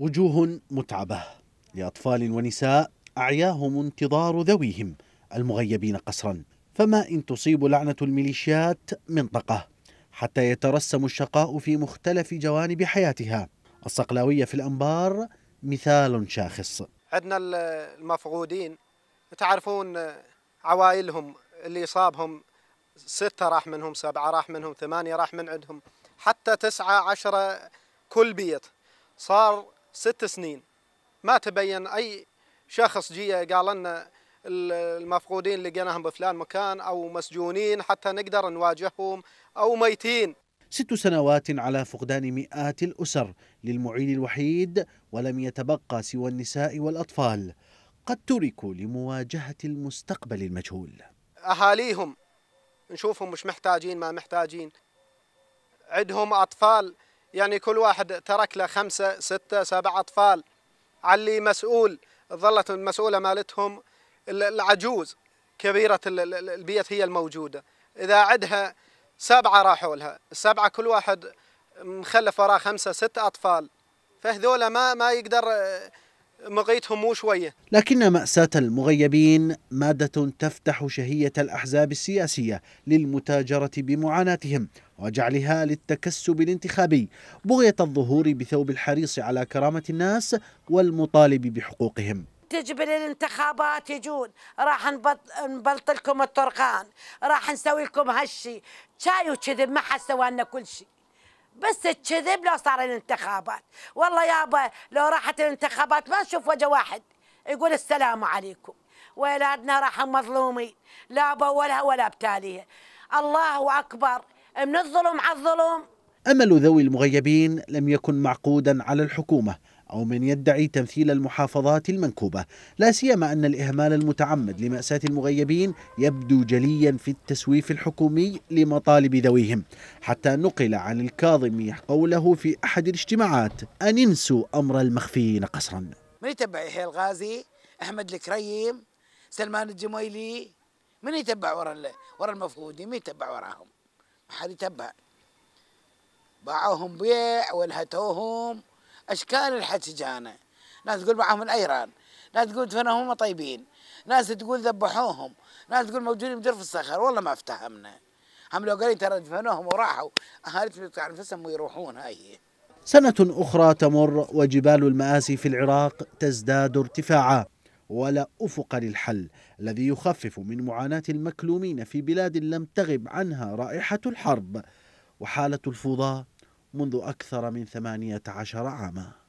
وجوه متعبة لأطفال ونساء أعياهم انتظار ذويهم المغيبين قسرا فما إن تصيب لعنة الميليشيات منطقة حتى يترسم الشقاء في مختلف جوانب حياتها الصقلاوية في الأنبار مثال شاخص عندنا المفقودين تعرفون عوائلهم اللي صابهم ستة راح منهم سبعة راح منهم ثمانية راح من عندهم حتى تسعة عشرة كل بيت صار ست سنين ما تبين أي شخص جيه قال لنا المفقودين لقيناهم بفلان مكان أو مسجونين حتى نقدر نواجههم أو ميتين ست سنوات على فقدان مئات الأسر للمعيل الوحيد ولم يتبقى سوى النساء والأطفال قد تركوا لمواجهة المستقبل المجهول أهاليهم نشوفهم مش محتاجين ما محتاجين عندهم أطفال يعني كل واحد ترك له خمسة ستة سبعة أطفال علي مسؤول ظلت المسؤولة مالتهم العجوز كبيرة البيت هي الموجودة إذا عدها سبعة راحوا لها السبعة كل واحد مخلف وراه خمسة ستة أطفال فهذولا ما ما يقدر مغيت مو شوية لكن مأساة المغيبين مادة تفتح شهية الأحزاب السياسية للمتاجرة بمعاناتهم وجعلها للتكسب الانتخابي بغية الظهور بثوب الحريص على كرامة الناس والمطالب بحقوقهم تجب الانتخابات يجون راح نبلط لكم الطرقان راح نسوي لكم هالشي شاي وكذب ما حد سوى لنا كل شيء بس الكذب لو صار الانتخابات والله يابا لو راحت الانتخابات ما نشوف وجه واحد يقول السلام عليكم ولادنا راح مظلومين لا بولها ولا بتاليها الله أكبر من الظلم على الظلم أمل ذوي المغيبين لم يكن معقودا على الحكومة أو من يدعي تمثيل المحافظات المنكوبة لا سيما أن الإهمال المتعمد لمأساة المغيبين يبدو جليا في التسويف الحكومي لمطالب ذويهم حتى نقل عن الكاظم قوله في أحد الاجتماعات أن انسوا أمر المخفيين قسرا من يتبع يحيى الغازي أحمد الكريم سلمان الجميلي من يتبع ورا ورا المفقودين من يتبع وراهم ما حد يتبع باعوهم بيع والهتوهم اشكال الحتجانه ناس تقول معهم الايران ناس تقول دفنهم هم طيبين ناس تقول ذبحوهم ناس تقول موجودين بدر في الصخر والله ما افتهمنا هم لو قالوا ترى دفنوهم وراحوا اهالي يقطعوا انفسهم ويروحون هاي سنة أخرى تمر وجبال المآسي في العراق تزداد ارتفاعا ولا أفق للحل الذي يخفف من معاناة المكلومين في بلاد لم تغب عنها رائحة الحرب وحالة الفوضى منذ أكثر من 18 عاماً